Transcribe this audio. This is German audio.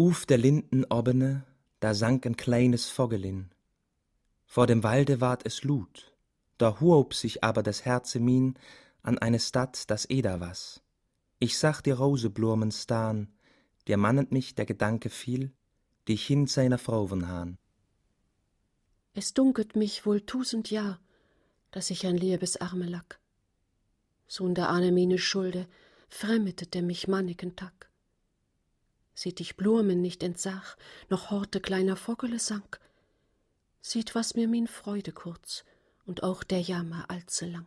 Uf der Linden obene, da sank ein kleines Vogelin. Vor dem Walde ward es lud, da hob sich aber das Herze min an eine Stadt, das eder eh was. Ich sah die Roseblumen stahn, der mannet mich der Gedanke viel, dich hin seiner Frauwen Es dunkelt mich wohl tausend Jahr, dass ich ein liebes Arme lack. So in der ahne mine Schulde, fremdet der mich mannigen Tag sieht ich Blumen nicht entsach, noch horte kleiner Vogele sank. Sieht, was mir min Freude kurz und auch der Jammer allzu lang.